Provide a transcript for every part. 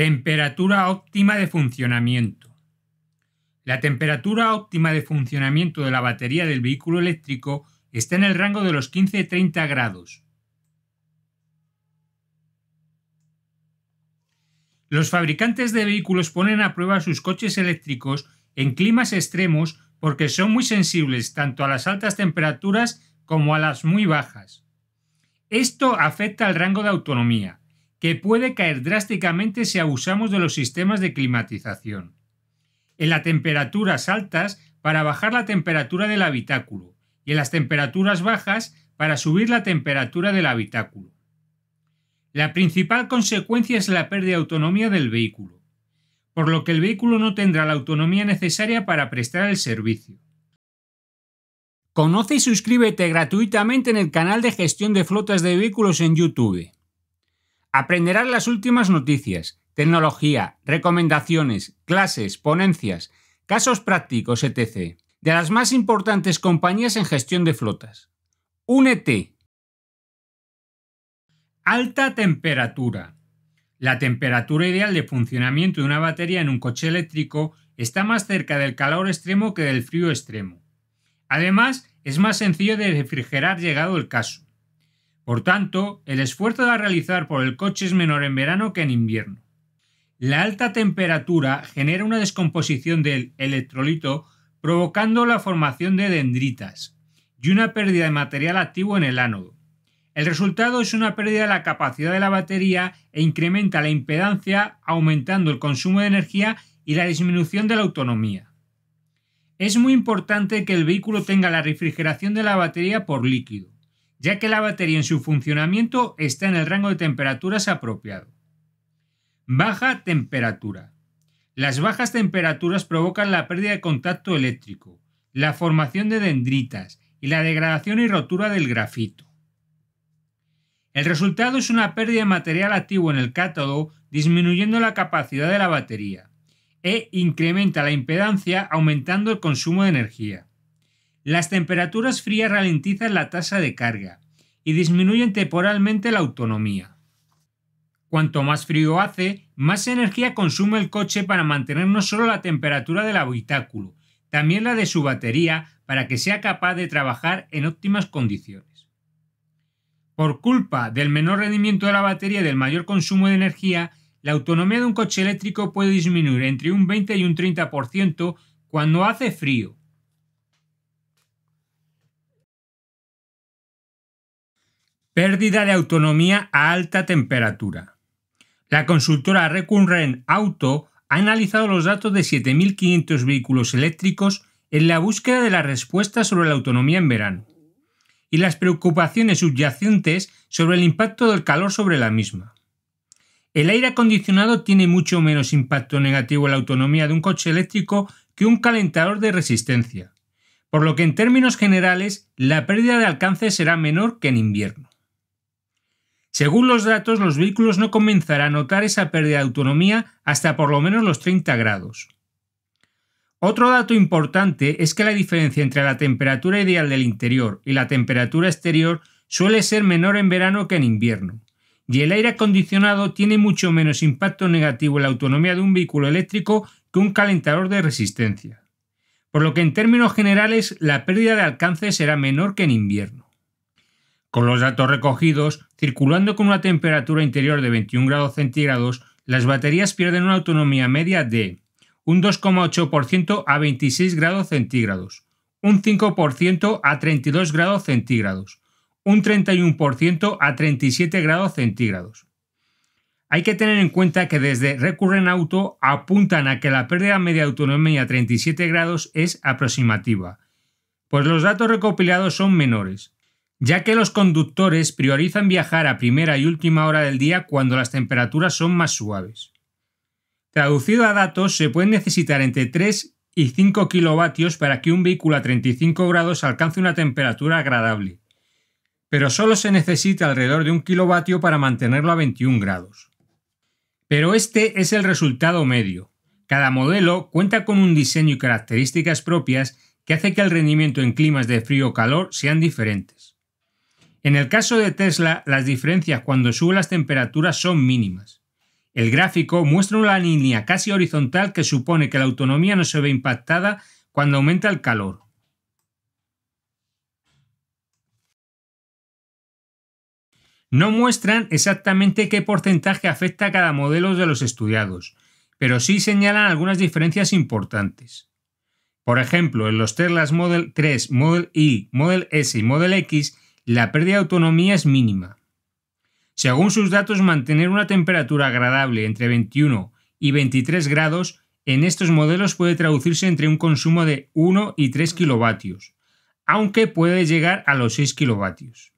Temperatura óptima de funcionamiento. La temperatura óptima de funcionamiento de la batería del vehículo eléctrico está en el rango de los 15-30 grados. Los fabricantes de vehículos ponen a prueba sus coches eléctricos en climas extremos porque son muy sensibles tanto a las altas temperaturas como a las muy bajas. Esto afecta al rango de autonomía que puede caer drásticamente si abusamos de los sistemas de climatización. En las temperaturas altas para bajar la temperatura del habitáculo y en las temperaturas bajas para subir la temperatura del habitáculo. La principal consecuencia es la pérdida de autonomía del vehículo, por lo que el vehículo no tendrá la autonomía necesaria para prestar el servicio. Conoce y suscríbete gratuitamente en el canal de gestión de flotas de vehículos en YouTube. Aprenderás las últimas noticias, tecnología, recomendaciones, clases, ponencias, casos prácticos, etc. de las más importantes compañías en gestión de flotas. Únete. Alta temperatura. La temperatura ideal de funcionamiento de una batería en un coche eléctrico está más cerca del calor extremo que del frío extremo. Además, es más sencillo de refrigerar llegado el caso. Por tanto, el esfuerzo a realizar por el coche es menor en verano que en invierno. La alta temperatura genera una descomposición del electrolito provocando la formación de dendritas y una pérdida de material activo en el ánodo. El resultado es una pérdida de la capacidad de la batería e incrementa la impedancia aumentando el consumo de energía y la disminución de la autonomía. Es muy importante que el vehículo tenga la refrigeración de la batería por líquido ya que la batería en su funcionamiento está en el rango de temperaturas apropiado. Baja temperatura. Las bajas temperaturas provocan la pérdida de contacto eléctrico, la formación de dendritas y la degradación y rotura del grafito. El resultado es una pérdida de material activo en el cátodo, disminuyendo la capacidad de la batería, e incrementa la impedancia aumentando el consumo de energía. Las temperaturas frías ralentizan la tasa de carga y disminuyen temporalmente la autonomía. Cuanto más frío hace, más energía consume el coche para mantener no solo la temperatura del habitáculo, también la de su batería para que sea capaz de trabajar en óptimas condiciones. Por culpa del menor rendimiento de la batería y del mayor consumo de energía, la autonomía de un coche eléctrico puede disminuir entre un 20 y un 30% cuando hace frío Pérdida de autonomía a alta temperatura. La consultora Recurrent Auto ha analizado los datos de 7.500 vehículos eléctricos en la búsqueda de la respuesta sobre la autonomía en verano y las preocupaciones subyacentes sobre el impacto del calor sobre la misma. El aire acondicionado tiene mucho menos impacto negativo en la autonomía de un coche eléctrico que un calentador de resistencia, por lo que en términos generales la pérdida de alcance será menor que en invierno. Según los datos, los vehículos no comenzarán a notar esa pérdida de autonomía hasta por lo menos los 30 grados. Otro dato importante es que la diferencia entre la temperatura ideal del interior y la temperatura exterior suele ser menor en verano que en invierno, y el aire acondicionado tiene mucho menos impacto negativo en la autonomía de un vehículo eléctrico que un calentador de resistencia, por lo que en términos generales la pérdida de alcance será menor que en invierno. Con los datos recogidos, circulando con una temperatura interior de 21 grados centígrados, las baterías pierden una autonomía media de un 2,8% a 26 grados centígrados, un 5% a 32 grados centígrados, un 31% a 37 grados centígrados. Hay que tener en cuenta que desde Recurren Auto apuntan a que la pérdida media de autonomía a 37 grados es aproximativa, pues los datos recopilados son menores, ya que los conductores priorizan viajar a primera y última hora del día cuando las temperaturas son más suaves. Traducido a datos, se pueden necesitar entre 3 y 5 kilovatios para que un vehículo a 35 grados alcance una temperatura agradable, pero solo se necesita alrededor de un kilovatio para mantenerlo a 21 grados. Pero este es el resultado medio. Cada modelo cuenta con un diseño y características propias que hace que el rendimiento en climas de frío o calor sean diferentes. En el caso de Tesla, las diferencias cuando suben las temperaturas son mínimas. El gráfico muestra una línea casi horizontal que supone que la autonomía no se ve impactada cuando aumenta el calor. No muestran exactamente qué porcentaje afecta a cada modelo de los estudiados, pero sí señalan algunas diferencias importantes. Por ejemplo, en los Teslas Model 3, Model Y, Model S y Model X la pérdida de autonomía es mínima. Según sus datos, mantener una temperatura agradable entre 21 y 23 grados en estos modelos puede traducirse entre un consumo de 1 y 3 kilovatios, aunque puede llegar a los 6 kilovatios.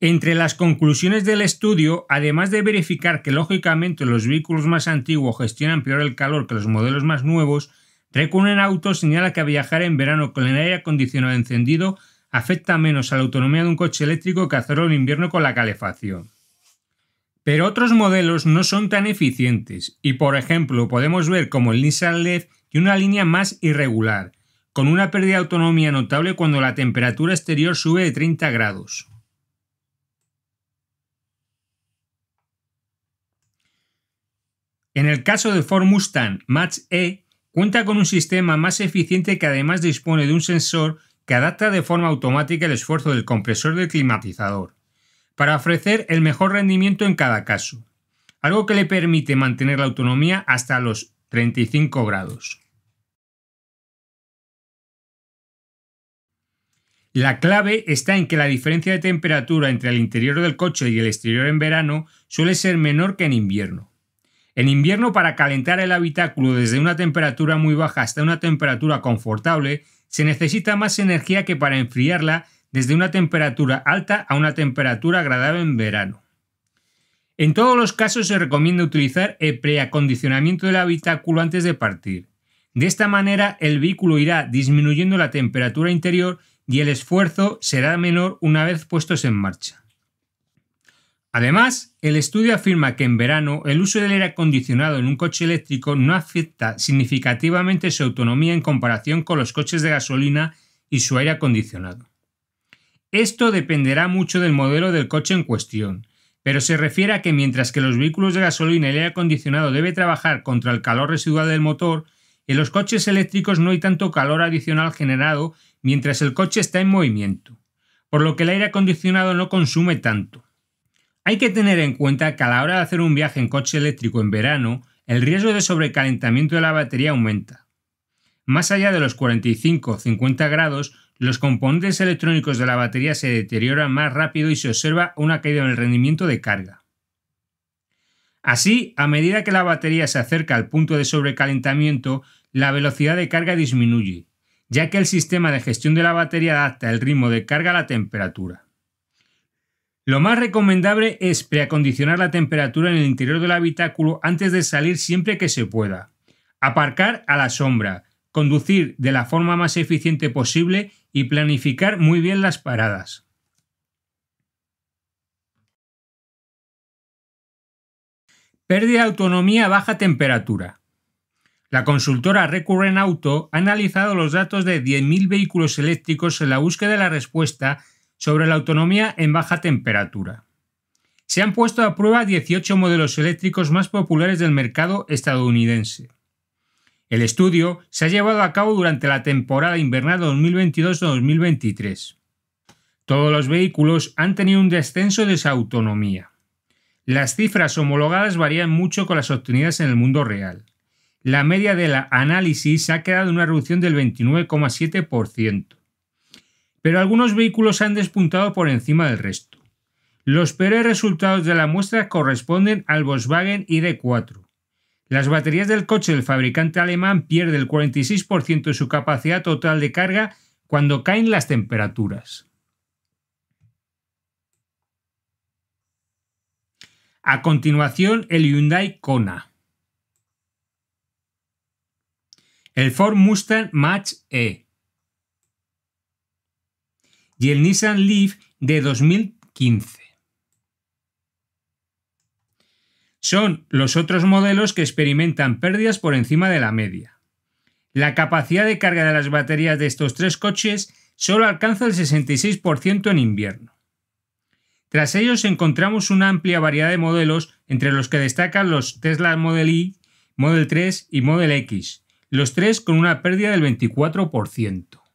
Entre las conclusiones del estudio, además de verificar que lógicamente los vehículos más antiguos gestionan peor el calor que los modelos más nuevos, Recunen en Auto señala que viajar en verano con el aire acondicionado encendido afecta menos a la autonomía de un coche eléctrico que hacerlo en invierno con la calefacción. Pero otros modelos no son tan eficientes y por ejemplo podemos ver como el Nissan Leaf tiene una línea más irregular, con una pérdida de autonomía notable cuando la temperatura exterior sube de 30 grados. En el caso de Ford Mustang Mach E, cuenta con un sistema más eficiente que además dispone de un sensor que adapta de forma automática el esfuerzo del compresor del climatizador, para ofrecer el mejor rendimiento en cada caso, algo que le permite mantener la autonomía hasta los 35 grados. La clave está en que la diferencia de temperatura entre el interior del coche y el exterior en verano suele ser menor que en invierno. En invierno, para calentar el habitáculo desde una temperatura muy baja hasta una temperatura confortable, se necesita más energía que para enfriarla desde una temperatura alta a una temperatura agradable en verano. En todos los casos se recomienda utilizar el preacondicionamiento del habitáculo antes de partir. De esta manera el vehículo irá disminuyendo la temperatura interior y el esfuerzo será menor una vez puestos en marcha. Además, el estudio afirma que en verano el uso del aire acondicionado en un coche eléctrico no afecta significativamente su autonomía en comparación con los coches de gasolina y su aire acondicionado. Esto dependerá mucho del modelo del coche en cuestión, pero se refiere a que mientras que los vehículos de gasolina y el aire acondicionado debe trabajar contra el calor residual del motor, en los coches eléctricos no hay tanto calor adicional generado mientras el coche está en movimiento, por lo que el aire acondicionado no consume tanto. Hay que tener en cuenta que a la hora de hacer un viaje en coche eléctrico en verano, el riesgo de sobrecalentamiento de la batería aumenta. Más allá de los 45 o 50 grados, los componentes electrónicos de la batería se deterioran más rápido y se observa una caída en el rendimiento de carga. Así, a medida que la batería se acerca al punto de sobrecalentamiento, la velocidad de carga disminuye, ya que el sistema de gestión de la batería adapta el ritmo de carga a la temperatura. Lo más recomendable es preacondicionar la temperatura en el interior del habitáculo antes de salir siempre que se pueda. Aparcar a la sombra, conducir de la forma más eficiente posible y planificar muy bien las paradas. Pérdida de autonomía a baja temperatura. La consultora Recurrent Auto ha analizado los datos de 10.000 vehículos eléctricos en la búsqueda de la respuesta sobre la autonomía en baja temperatura. Se han puesto a prueba 18 modelos eléctricos más populares del mercado estadounidense. El estudio se ha llevado a cabo durante la temporada invernal 2022-2023. Todos los vehículos han tenido un descenso de su autonomía. Las cifras homologadas varían mucho con las obtenidas en el mundo real. La media de la análisis ha quedado en una reducción del 29,7% pero algunos vehículos han despuntado por encima del resto. Los peores resultados de la muestra corresponden al Volkswagen ID4. Las baterías del coche del fabricante alemán pierden el 46% de su capacidad total de carga cuando caen las temperaturas. A continuación, el Hyundai Kona. El Ford Mustang Mach E y el Nissan Leaf de 2015. Son los otros modelos que experimentan pérdidas por encima de la media. La capacidad de carga de las baterías de estos tres coches solo alcanza el 66% en invierno. Tras ellos encontramos una amplia variedad de modelos, entre los que destacan los Tesla Model Y, Model 3 y Model X, los tres con una pérdida del 24%.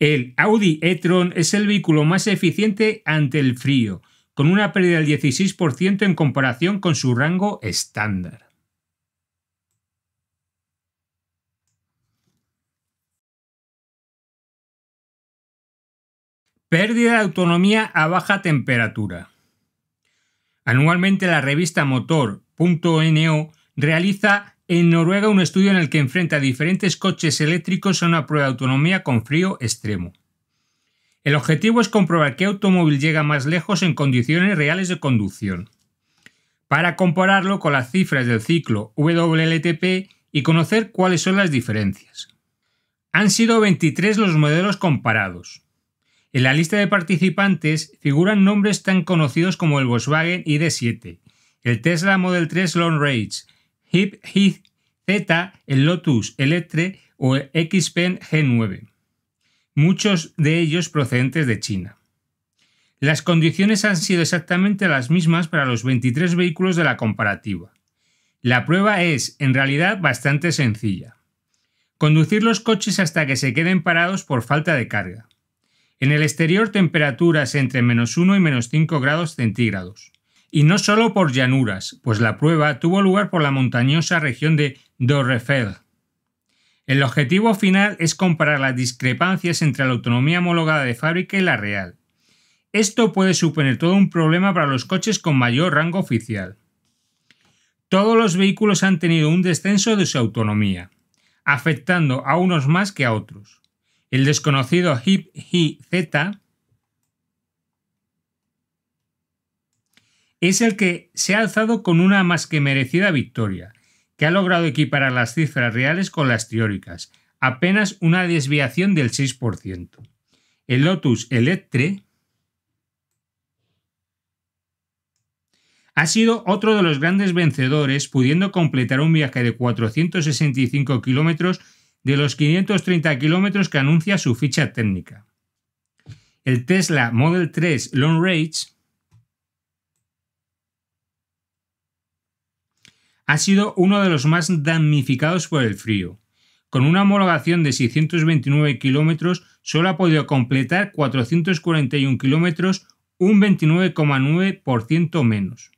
El Audi e-tron es el vehículo más eficiente ante el frío, con una pérdida del 16% en comparación con su rango estándar. Pérdida de autonomía a baja temperatura. Anualmente la revista Motor.no realiza en Noruega, un estudio en el que enfrenta diferentes coches eléctricos a una prueba de autonomía con frío extremo. El objetivo es comprobar qué automóvil llega más lejos en condiciones reales de conducción, para compararlo con las cifras del ciclo WLTP y conocer cuáles son las diferencias. Han sido 23 los modelos comparados. En la lista de participantes figuran nombres tan conocidos como el Volkswagen ID7, el Tesla Model 3 Long Range, HIP, HIP Z, el Lotus Electre o el x G9, muchos de ellos procedentes de China. Las condiciones han sido exactamente las mismas para los 23 vehículos de la comparativa. La prueba es, en realidad, bastante sencilla. Conducir los coches hasta que se queden parados por falta de carga. En el exterior temperaturas entre menos 1 y menos 5 grados centígrados. Y no solo por llanuras, pues la prueba tuvo lugar por la montañosa región de Dorrefeld. El objetivo final es comparar las discrepancias entre la autonomía homologada de fábrica y la real. Esto puede suponer todo un problema para los coches con mayor rango oficial. Todos los vehículos han tenido un descenso de su autonomía, afectando a unos más que a otros. El desconocido HIP-Z es el que se ha alzado con una más que merecida victoria, que ha logrado equiparar las cifras reales con las teóricas, apenas una desviación del 6%. El Lotus Electre ha sido otro de los grandes vencedores, pudiendo completar un viaje de 465 kilómetros de los 530 kilómetros que anuncia su ficha técnica. El Tesla Model 3 Long Range ha sido uno de los más damnificados por el frío. Con una homologación de 629 kilómetros, solo ha podido completar 441 kilómetros, un 29,9% menos.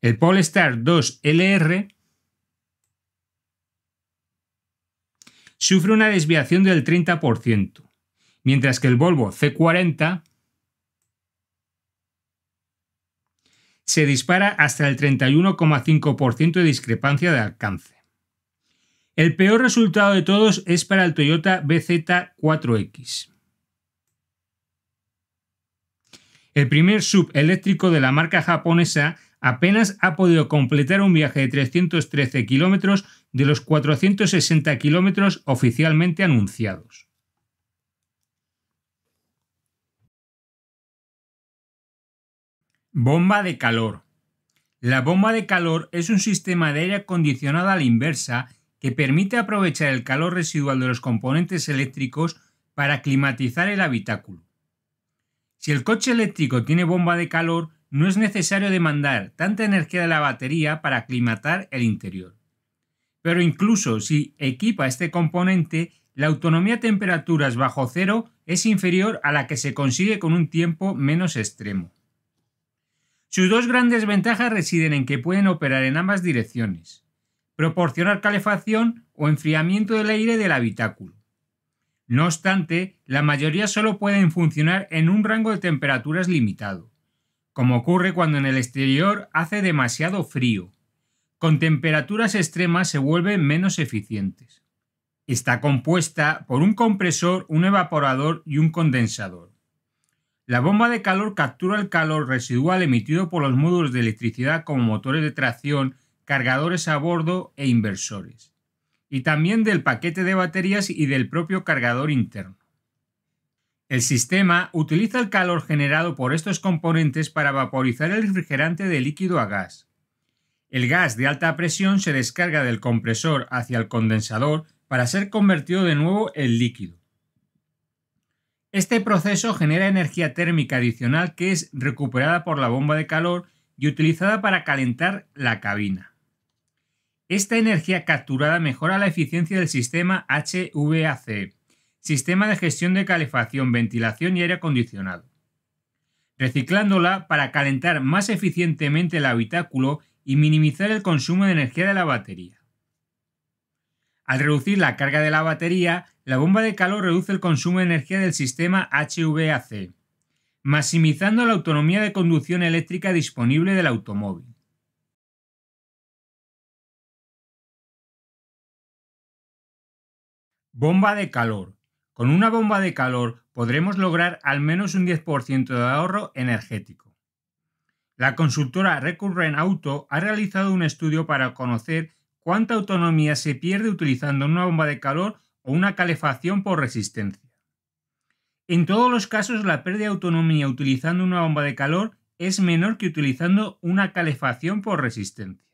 El Polestar 2 LR sufre una desviación del 30%, mientras que el Volvo C40 se dispara hasta el 31,5% de discrepancia de alcance. El peor resultado de todos es para el Toyota BZ4X. El primer subeléctrico eléctrico de la marca japonesa apenas ha podido completar un viaje de 313 kilómetros de los 460 kilómetros oficialmente anunciados. Bomba de calor. La bomba de calor es un sistema de aire acondicionado a la inversa que permite aprovechar el calor residual de los componentes eléctricos para climatizar el habitáculo. Si el coche eléctrico tiene bomba de calor, no es necesario demandar tanta energía de la batería para aclimatar el interior. Pero incluso si equipa este componente, la autonomía a temperaturas bajo cero es inferior a la que se consigue con un tiempo menos extremo. Sus dos grandes ventajas residen en que pueden operar en ambas direcciones, proporcionar calefacción o enfriamiento del aire del habitáculo. No obstante, la mayoría solo pueden funcionar en un rango de temperaturas limitado, como ocurre cuando en el exterior hace demasiado frío. Con temperaturas extremas se vuelven menos eficientes. Está compuesta por un compresor, un evaporador y un condensador. La bomba de calor captura el calor residual emitido por los módulos de electricidad como motores de tracción, cargadores a bordo e inversores, y también del paquete de baterías y del propio cargador interno. El sistema utiliza el calor generado por estos componentes para vaporizar el refrigerante de líquido a gas. El gas de alta presión se descarga del compresor hacia el condensador para ser convertido de nuevo en líquido. Este proceso genera energía térmica adicional que es recuperada por la bomba de calor y utilizada para calentar la cabina. Esta energía capturada mejora la eficiencia del sistema HVAC, Sistema de Gestión de Calefacción, Ventilación y Aire Acondicionado, reciclándola para calentar más eficientemente el habitáculo y minimizar el consumo de energía de la batería. Al reducir la carga de la batería, la bomba de calor reduce el consumo de energía del sistema HVAC, maximizando la autonomía de conducción eléctrica disponible del automóvil. Bomba de calor. Con una bomba de calor podremos lograr al menos un 10% de ahorro energético. La consultora Recurrent Auto ha realizado un estudio para conocer cuánta autonomía se pierde utilizando una bomba de calor o una calefacción por resistencia. En todos los casos, la pérdida de autonomía utilizando una bomba de calor es menor que utilizando una calefacción por resistencia.